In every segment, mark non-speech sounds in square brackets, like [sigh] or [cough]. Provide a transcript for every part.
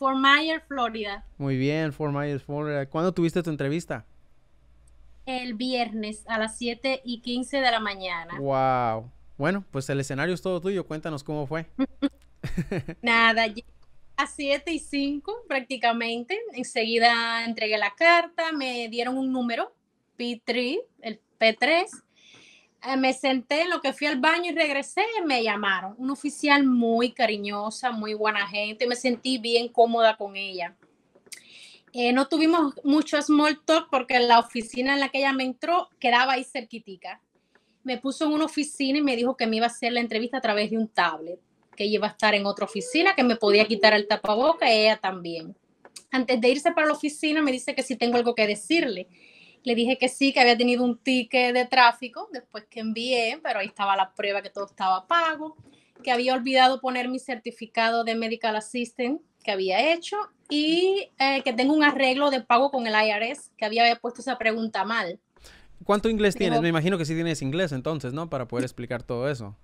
Fort Myers, Florida. Muy bien, Fort Myers, Florida. ¿Cuándo tuviste tu entrevista? El viernes a las 7 y 15 de la mañana. Wow. Bueno, pues el escenario es todo tuyo. Cuéntanos cómo fue. [laughs] Nada, a 7 y 5 prácticamente. Enseguida entregué la carta, me dieron un número, P3, el P3 eh, me senté, en lo que fui al baño y regresé, me llamaron. Un oficial muy cariñosa, muy buena gente, me sentí bien cómoda con ella. Eh, no tuvimos mucho small talk porque la oficina en la que ella me entró quedaba ahí cerquitica. Me puso en una oficina y me dijo que me iba a hacer la entrevista a través de un tablet, que ella iba a estar en otra oficina, que me podía quitar el tapaboca y ella también. Antes de irse para la oficina me dice que si tengo algo que decirle le dije que sí, que había tenido un ticket de tráfico, después que envié, pero ahí estaba la prueba que todo estaba pago, que había olvidado poner mi certificado de Medical Assistant que había hecho y eh, que tengo un arreglo de pago con el IRS, que había puesto esa pregunta mal. ¿Cuánto inglés tienes? Me imagino que sí tienes inglés entonces, ¿no? Para poder explicar todo eso.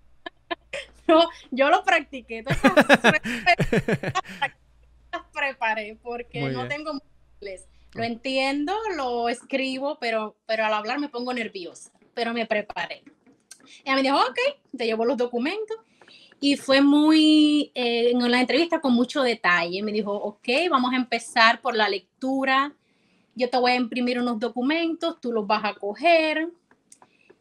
[laughs] no, yo lo practiqué. Entonces, [laughs] preparé porque no tengo inglés. Lo entiendo, lo escribo, pero, pero al hablar me pongo nerviosa, pero me preparé. Ella me dijo, ok, te llevo los documentos. Y fue muy, eh, en la entrevista con mucho detalle, me dijo, ok, vamos a empezar por la lectura, yo te voy a imprimir unos documentos, tú los vas a coger.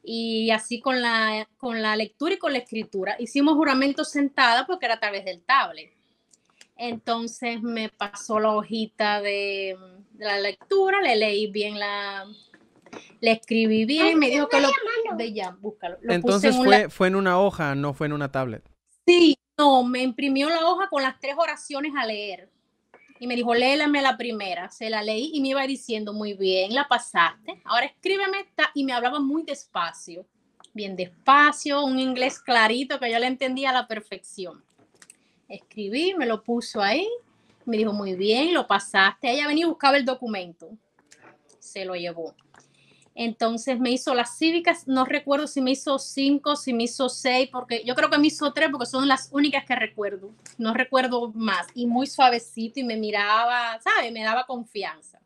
Y así con la, con la lectura y con la escritura. Hicimos juramento sentada porque era a través del tablet. Entonces me pasó la hojita de, la lectura, le leí bien la, le escribí bien, me dijo que lo de búscalo. Entonces fue, en una hoja, no fue en una tablet. Sí, no, me imprimió la hoja con las tres oraciones a leer. Y me dijo, léelame la primera. Se la leí y me iba diciendo, muy bien, la pasaste. Ahora escríbeme esta. Y me hablaba muy despacio, bien despacio, un inglés clarito que yo le entendía a la perfección. Escribí, me lo puso ahí me dijo, muy bien, lo pasaste. Ella venía y buscaba el documento. Se lo llevó. Entonces me hizo las cívicas, no recuerdo si me hizo cinco, si me hizo seis, porque yo creo que me hizo tres, porque son las únicas que recuerdo. No recuerdo más. Y muy suavecito y me miraba, ¿sabes? Me daba confianza.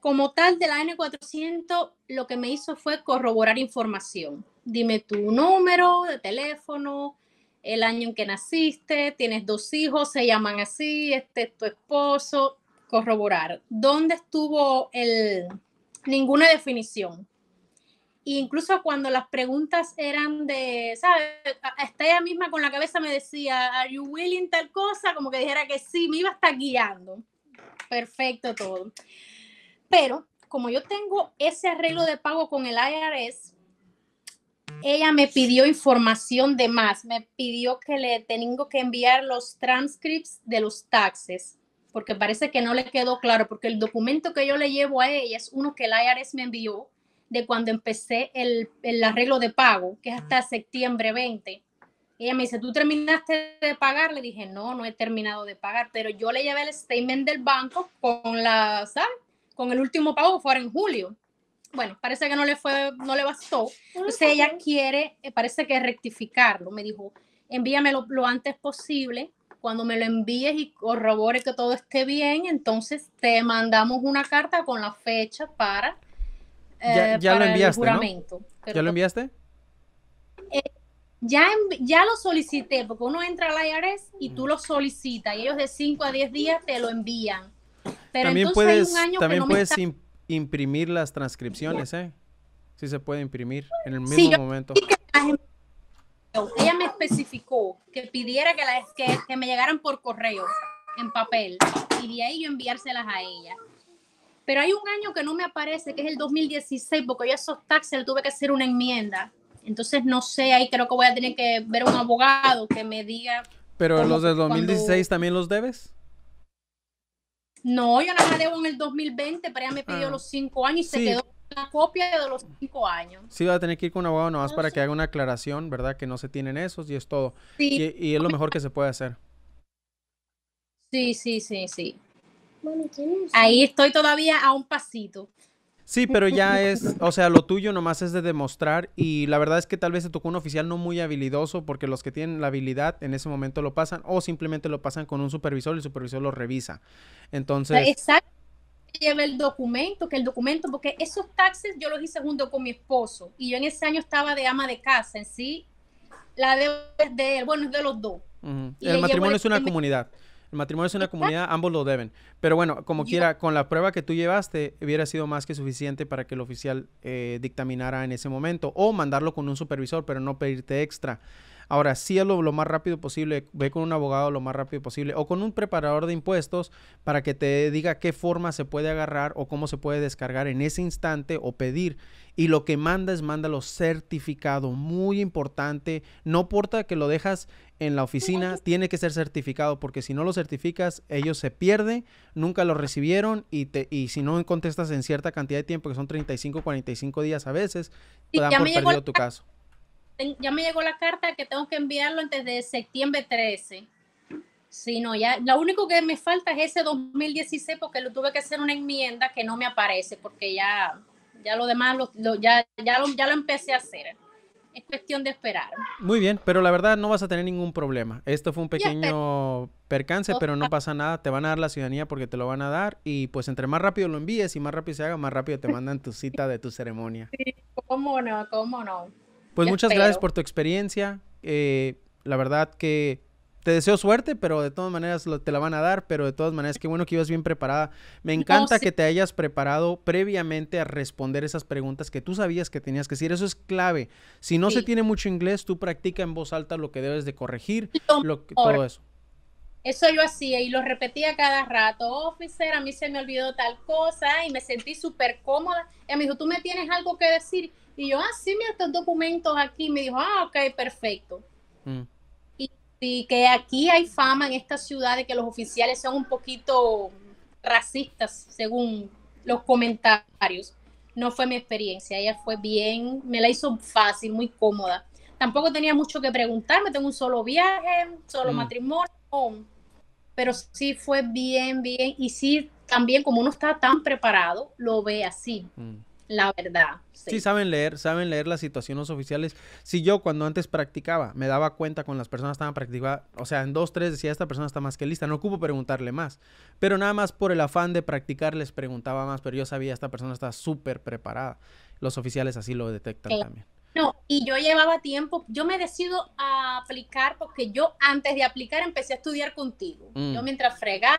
Como tal, de la N400, lo que me hizo fue corroborar información. Dime tu número de teléfono, el año en que naciste, tienes dos hijos, se llaman así, este es tu esposo, corroborar. ¿Dónde estuvo el ninguna definición? incluso cuando las preguntas eran de, ¿sabes? Hasta ella misma con la cabeza me decía, ¿are you willing tal cosa? Como que dijera que sí, me iba a estar guiando. Perfecto todo. Pero como yo tengo ese arreglo de pago con el IRS, ella me pidió información de más, me pidió que le tengo que enviar los transcripts de los taxes, porque parece que no le quedó claro, porque el documento que yo le llevo a ella es uno que el IRS me envió de cuando empecé el, arreglo de pago, que es hasta ah. septiembre 20. Ella me dice, ¿tú terminaste de pagar? Le dije, no, no he terminado de pagar, pero yo le llevé el statement del banco con la, Con el último pago, fuera en julio bueno, parece que no le fue, no le bastó. Ah, entonces ella quiere, eh, parece que rectificarlo. Me dijo, envíamelo lo antes posible. Cuando me lo envíes y corrobore que todo esté bien, entonces te mandamos una carta con la fecha para, eh, el juramento. ¿Ya lo enviaste? Eh, ya, ya lo solicité, porque uno entra a la IRS y tú lo solicitas, y ellos de 5 a 10 días te lo envían. Pero también puedes, también no puedes imprimir las transcripciones, ¿eh? Sí se puede imprimir en el mismo momento. Ella me especificó que pidiera que, que, me llegaran por correo, en papel, y de ahí yo enviárselas a ella. Pero hay un año que no me aparece, que es el 2016, porque yo a esos taxes le tuve que hacer una enmienda. Entonces no sé, ahí creo que voy a tener que ver a un abogado que me diga... Pero los del 2016 también los debes? No, yo la en el 2020, pero ella me pidió ah. los cinco años y se quedó la copia de los cinco años. Sí, va a tener que ir con un abogado nomás para que haga una aclaración, ¿verdad? Que no se tienen esos y es todo. Y, es lo mejor que se puede hacer. Sí, sí, sí, sí. Ahí estoy todavía a un pasito. Sí, pero ya es, o sea, lo tuyo nomás es de demostrar y la verdad es que tal vez se tocó un oficial no muy habilidoso porque los que tienen la habilidad en ese momento lo pasan o simplemente lo pasan con un supervisor y el supervisor lo revisa. Entonces... Exacto, lleva el documento, que el documento, porque esos taxes yo los hice junto con mi esposo y yo en ese año estaba de ama de casa en sí, la de, él, bueno, es de los dos. El matrimonio es una comunidad. El matrimonio es una comunidad, ambos lo deben. Pero bueno, como quiera, con la prueba que tú llevaste, hubiera sido más que suficiente para que el oficial eh, dictaminara en ese momento o mandarlo con un supervisor, pero no pedirte extra. Ahora, sí lo más rápido posible, ve con un abogado lo más rápido posible o con un preparador de impuestos para que te diga qué forma se puede agarrar o cómo se puede descargar en ese instante o pedir. Y lo que manda es mándalo certificado, muy importante. No importa que lo dejas en la oficina, tiene que ser certificado porque si no lo certificas, ellos se pierden, nunca lo recibieron y, te, y si no contestas en cierta cantidad de tiempo, que son 35, 45 días a veces, dan por perdido tu caso ya me llegó la carta que tengo que enviarlo antes de septiembre 13. si no, ya, lo único que me falta es ese 2016 porque lo tuve que hacer una enmienda que no me aparece porque ya, ya lo demás, ya, ya, lo, ya lo empecé a hacer. Es cuestión de esperar. Muy bien, pero la verdad no vas a tener ningún problema. Esto fue un pequeño percance, pero no pasa nada. Te van a dar la ciudadanía porque te lo van a dar y pues entre más rápido lo envíes y más rápido se haga, más rápido te mandan tu cita de tu ceremonia. Sí, cómo no, cómo no. Pues muchas gracias por tu experiencia. Eh, la verdad que te deseo suerte, pero de todas maneras te la van a dar, pero de todas maneras qué bueno que ibas bien preparada. Me encanta que te hayas preparado previamente a responder esas preguntas que tú sabías que tenías que decir. Eso es clave. Si no se tiene mucho inglés, tú practica en voz alta lo que debes de corregir, lo, que, todo eso. Eso yo hacía y lo repetía cada rato. Officer, a mí se me olvidó tal cosa y me sentí súper cómoda. Y me dijo, tú me tienes algo que decir y yo, ah, sí, mira estos documentos aquí. Me dijo, ah, ok, perfecto. Mm. Y, que aquí hay fama en esta ciudad de que los oficiales son un poquito racistas, según los comentarios. No fue mi experiencia, ella fue bien, me la hizo fácil, muy cómoda. Tampoco tenía mucho que preguntarme, tengo un solo viaje, solo mm. matrimonio, pero sí fue bien, bien, y sí, también como uno está tan preparado, lo ve así. Mm la verdad. Sí. saben leer, saben leer las situaciones oficiales. Si yo cuando antes practicaba, me daba cuenta con las personas estaban practicando, o sea, en dos, tres decía, esta persona está más que lista, no ocupo preguntarle más. Pero nada más por el afán de practicar les preguntaba más, pero yo sabía, esta persona está súper preparada. Los oficiales así lo detectan eh, también. No, y yo llevaba tiempo, yo me decido a aplicar porque yo antes de aplicar empecé a estudiar contigo. Yo mm. mientras fregaba,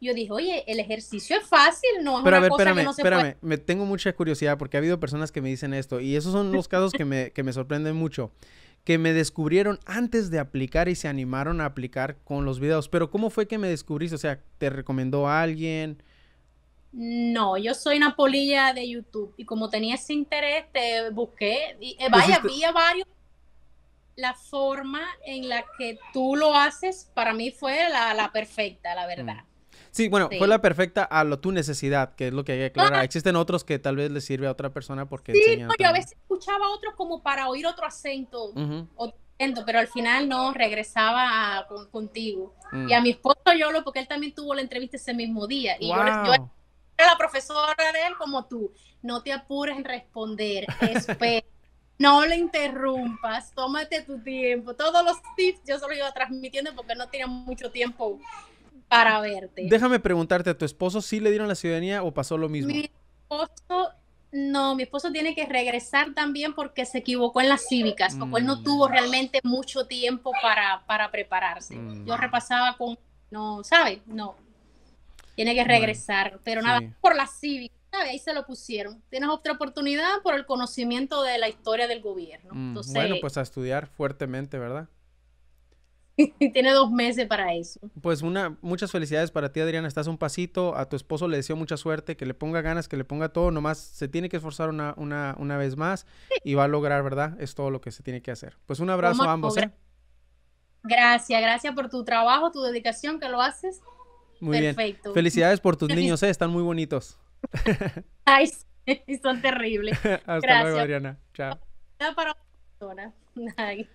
yo dije, oye, el ejercicio es fácil, no es una ver, cosa que no se espérame, me tengo mucha curiosidad porque ha habido personas que me dicen esto y esos son los casos que me, que me sorprenden mucho que me descubrieron antes de aplicar y se animaron a aplicar con los videos. Pero ¿cómo fue que me descubriste? O sea, ¿te recomendó alguien? No, yo soy una polilla de YouTube y como tenía ese interés, te busqué, y, eh, vaya, había varios. La forma en la que tú lo haces para mí fue la, perfecta, la verdad. Mm. Sí, bueno, fue la perfecta a lo tu necesidad, que es lo que hay que aclarar. Existen otros que tal vez le sirve a otra persona porque. Sí, yo a veces escuchaba a otros como para oír otro acento, pero al final no regresaba contigo. Mm. Y a mi esposo yo lo, porque él también tuvo la entrevista ese mismo día. Y yo, la profesora de él como tú. No te apures en responder, espera. [laughs] no le interrumpas, tómate tu tiempo. Todos los tips yo solo iba transmitiendo porque no tenía mucho tiempo para verte. Déjame preguntarte, ¿a tu esposo sí le dieron la ciudadanía o pasó lo mismo? Mi esposo, no, mi esposo tiene que regresar también porque se equivocó en las cívicas, porque él no mm. tuvo realmente mucho tiempo para, para prepararse. Mm. Yo repasaba con, no, ¿sabes? No. Tiene que regresar, pero nada, por las cívicas. Ahí se lo pusieron. Tienes otra oportunidad por el conocimiento de la historia del gobierno. Mm, bueno, pues a estudiar fuertemente, ¿verdad? [laughs] tiene dos meses para eso. Pues una, muchas felicidades para ti, Adriana. Estás un pasito. A tu esposo le deseo mucha suerte, que le ponga ganas, que le ponga todo. Nomás se tiene que esforzar una, una, una vez más y va a lograr, ¿verdad? Es todo lo que se tiene que hacer. Pues un abrazo a ambos. ¿eh? Gracias, gracias por tu trabajo, tu dedicación, que lo haces. Muy Perfecto. bien. Felicidades por tus niños, ¿eh? Están muy bonitos. [laughs] Ay, [laughs] son terribles. Hasta luego, Adriana. Chao. Para Ay.